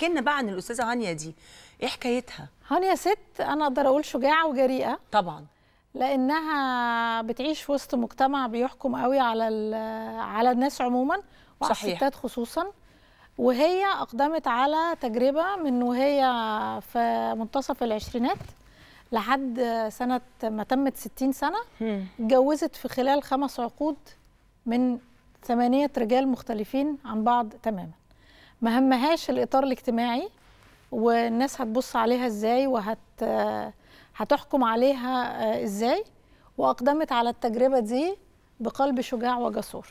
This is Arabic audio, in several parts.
احكي لنا بقى عن الاستاذه هانيا دي ايه حكايتها هانيا ست انا اقدر اقول شجاعه وجريئه طبعا لانها بتعيش في وسط مجتمع بيحكم قوي على على الناس عموما وعلى الستات خصوصا وهي اقدمت على تجربه من وهي في منتصف العشرينات لحد سنه ما تمت 60 سنه اتجوزت في خلال خمس عقود من ثمانيه رجال مختلفين عن بعض تماما ما همهاش الاطار الاجتماعي والناس هتبص عليها ازاي وهت هتحكم عليها آه، ازاي واقدمت على التجربه دي بقلب شجاع وجسور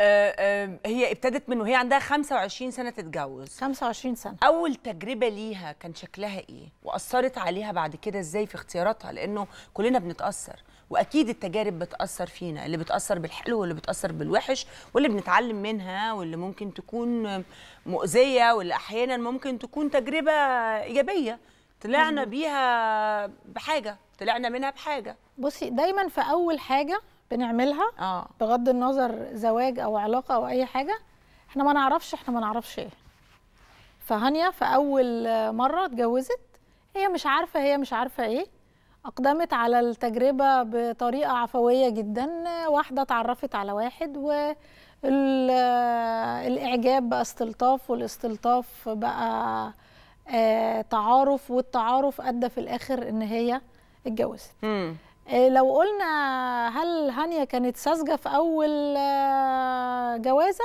آه، آه، هي ابتدت من وهي عندها 25 سنه تتجوز 25 سنه اول تجربه ليها كان شكلها ايه واثرت عليها بعد كده ازاي في اختياراتها لانه كلنا بنتاثر واكيد التجارب بتاثر فينا اللي بتاثر بالحلو واللي بتاثر بالوحش واللي بنتعلم منها واللي ممكن تكون مؤذيه واللي احيانا ممكن تكون تجربه ايجابيه طلعنا بيها بحاجه طلعنا منها بحاجه بصي دايما في اول حاجه بنعملها آه. بغض النظر زواج او علاقه او اي حاجه احنا ما نعرفش احنا ما نعرفش ايه فهانيا في اول مره اتجوزت هي مش عارفه هي مش عارفه ايه اقدمت على التجربه بطريقه عفويه جدا واحده اتعرفت على واحد و الاعجاب بقى استلطاف والاستلطاف بقى آه، تعارف والتعارف ادى في الاخر ان هي اتجوزت إيه، لو قلنا هل هانيا كانت ساذجه في اول آه، جوازه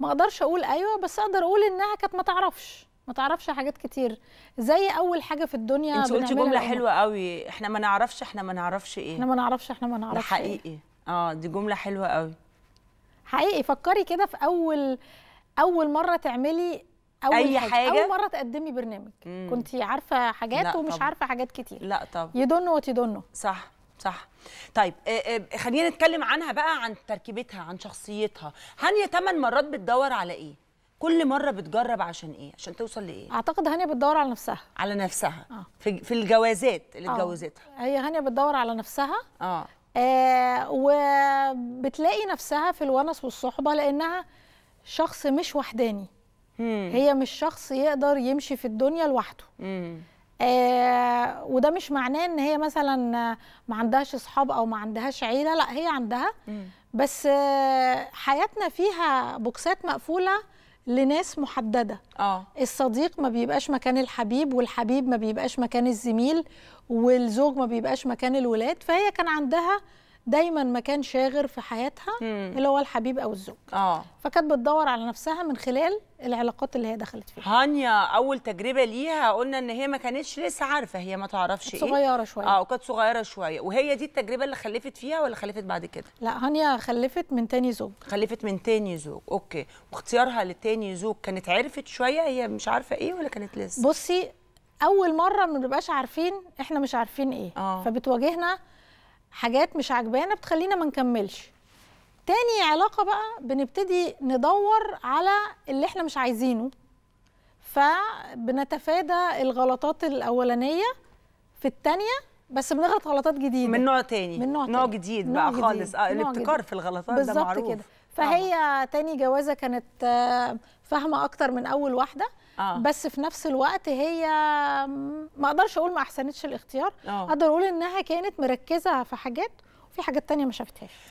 ما اقدرش اقول ايوه بس اقدر اقول انها كانت ما تعرفش ما تعرفش حاجات كتير زي اول حاجة في الدنيا انت قلتي جمله حلوه قوي احنا ما نعرفش احنا ما نعرفش ايه احنا ما نعرفش احنا ما نعرفش ده إيه. حقيقي إيه؟ اه دي جمله حلوه قوي حقيقي فكري كده في اول اول مره تعملي اول أي حاجة. حاجه اول مره تقدمي برنامج مم. كنت عارفه حاجات ومش طبعا. عارفه حاجات كتير لا طبعا يدنوا وتدنوا صح صح طيب آه، آه، خلينا نتكلم عنها بقى عن تركيبتها عن شخصيتها هانيا ثمان مرات بتدور على ايه كل مره بتجرب عشان ايه عشان توصل لايه اعتقد هانيا بتدور على نفسها على نفسها آه. في في الجوازات اللي آه. اتجوزتها آه. هي هانيا بتدور على نفسها اه, آه وبتلاقي نفسها في الونس والصحبه لانها شخص مش وحداني مم. هي مش شخص يقدر يمشي في الدنيا لوحده مم. آه، وده مش معناه ان هي مثلا ما عندهاش اصحاب او ما عندهاش عيله لا هي عندها بس آه، حياتنا فيها بوكسات مقفوله لناس محدده أوه. الصديق ما بيبقاش مكان الحبيب والحبيب ما بيبقاش مكان الزميل والزوج ما بيبقاش مكان الولاد فهي كان عندها دايما مكان شاغر في حياتها مم. اللي هو الحبيب او الزوج اه فكانت بتدور على نفسها من خلال العلاقات اللي هي دخلت فيها هانيا اول تجربه ليها قلنا ان هي ما كانتش لسه عارفه هي ما تعرفش ايه صغيره شويه اه وكانت صغيره شويه وهي دي التجربه اللي خلفت فيها ولا خلفت بعد كده لا هانيا خلفت من تاني زوج خلفت من تاني زوج اوكي واختيارها لتاني زوج كانت عرفت شويه هي مش عارفه ايه ولا كانت لسه بصي اول مره ما بنبقاش عارفين احنا مش عارفين ايه آه. فبتواجهنا حاجات مش عجبانا بتخلينا ما نكملش تاني علاقه بقى بنبتدي ندور على اللي احنا مش عايزينه فبنتفادى الغلطات الاولانيه في التانيه بس بنغلط غلطات جديده من نوع تاني من نوع, نوع جديد نوع بقى جديد. خالص اه الابتكار في الغلطات ده معروف كده فهي آه. تاني جوازه كانت آه، فاهمه اكتر من اول واحده آه. بس في نفس الوقت هي ما اقدرش اقول ما احسنتش الاختيار آه. اقدر اقول انها كانت مركزه في حاجات وفي حاجات تانية ما شافتهاش